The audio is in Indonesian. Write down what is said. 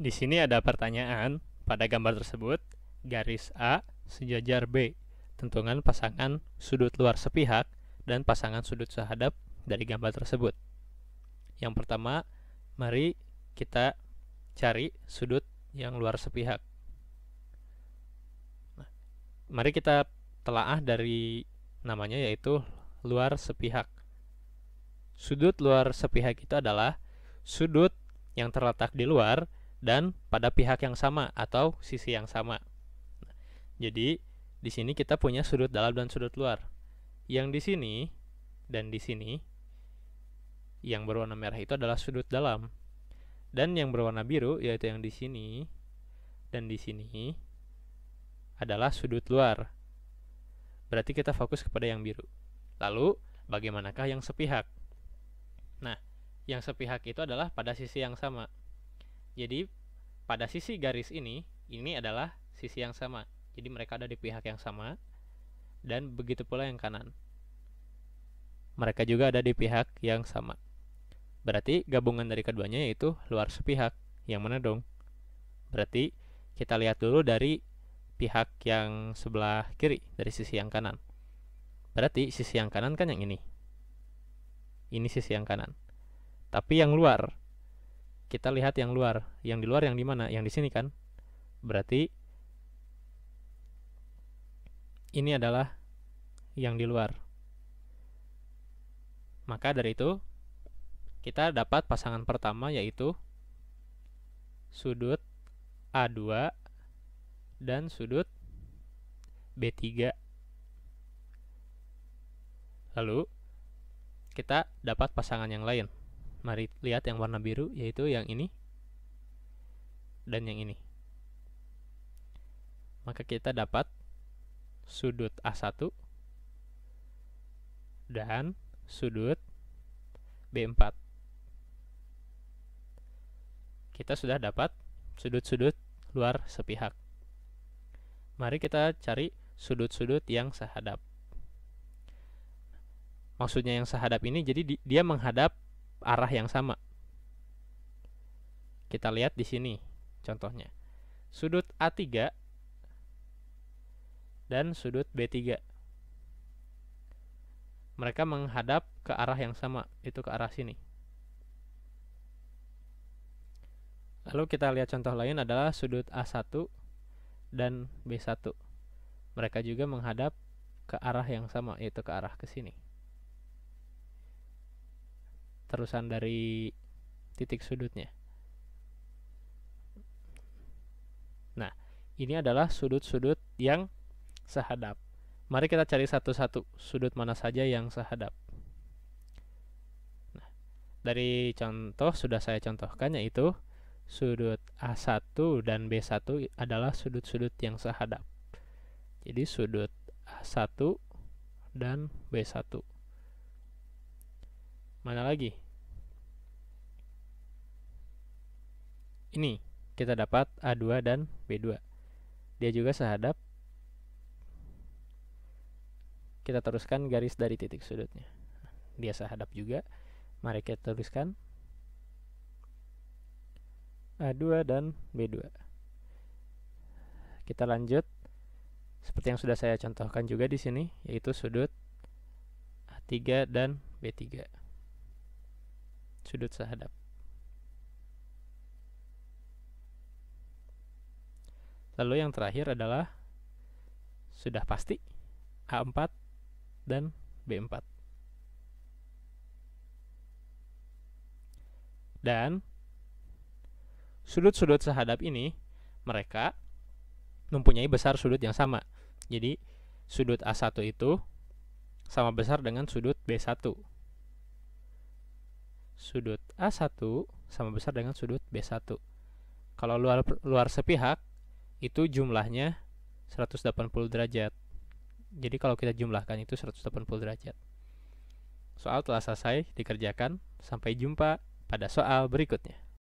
Di sini ada pertanyaan pada gambar tersebut, garis A sejajar B, tentukan pasangan sudut luar sepihak dan pasangan sudut sehadap dari gambar tersebut. Yang pertama, mari kita cari sudut yang luar sepihak. Nah, mari kita telaah dari namanya yaitu luar sepihak. Sudut luar sepihak itu adalah sudut yang terletak di luar dan pada pihak yang sama atau sisi yang sama. jadi di sini kita punya sudut dalam dan sudut luar. Yang di sini dan di sini yang berwarna merah itu adalah sudut dalam. Dan yang berwarna biru yaitu yang di sini dan di sini adalah sudut luar. Berarti kita fokus kepada yang biru. Lalu bagaimanakah yang sepihak? Nah, yang sepihak itu adalah pada sisi yang sama. Jadi pada sisi garis ini, ini adalah sisi yang sama. Jadi mereka ada di pihak yang sama dan begitu pula yang kanan. Mereka juga ada di pihak yang sama. Berarti gabungan dari keduanya yaitu luar sepihak. Yang mana dong? Berarti kita lihat dulu dari pihak yang sebelah kiri dari sisi yang kanan. Berarti sisi yang kanan kan yang ini. Ini sisi yang kanan. Tapi yang luar kita lihat yang luar. Yang di luar yang di mana? Yang di sini kan? Berarti ini adalah yang di luar. Maka dari itu kita dapat pasangan pertama yaitu sudut A2 dan sudut B3. Lalu kita dapat pasangan yang lain. Mari lihat yang warna biru, yaitu yang ini dan yang ini. Maka kita dapat sudut A1 dan sudut B4. Kita sudah dapat sudut-sudut luar sepihak. Mari kita cari sudut-sudut yang sehadap. Maksudnya yang sehadap ini jadi dia menghadap arah yang sama. Kita lihat di sini contohnya. Sudut A3 dan sudut B3. Mereka menghadap ke arah yang sama, itu ke arah sini. Lalu kita lihat contoh lain adalah sudut A1 dan B1. Mereka juga menghadap ke arah yang sama, yaitu ke arah ke sini terusan dari titik sudutnya. Nah, ini adalah sudut-sudut yang sehadap. Mari kita cari satu-satu sudut mana saja yang sehadap. Nah, dari contoh sudah saya contohkan yaitu sudut A1 dan B1 adalah sudut-sudut yang sehadap. Jadi sudut A1 dan B1. Mana lagi? ini kita dapat A2 dan B2. Dia juga sehadap. Kita teruskan garis dari titik sudutnya. Dia sehadap juga. Mari kita teruskan A2 dan B2. Kita lanjut seperti yang sudah saya contohkan juga di sini yaitu sudut A3 dan B3. Sudut sehadap. Lalu yang terakhir adalah sudah pasti A4 dan B4. Dan sudut-sudut sehadap ini mereka mempunyai besar sudut yang sama. Jadi sudut A1 itu sama besar dengan sudut B1. Sudut A1 sama besar dengan sudut B1. Kalau luar luar sepihak itu jumlahnya 180 derajat. Jadi kalau kita jumlahkan itu 180 derajat. Soal telah selesai dikerjakan. Sampai jumpa pada soal berikutnya.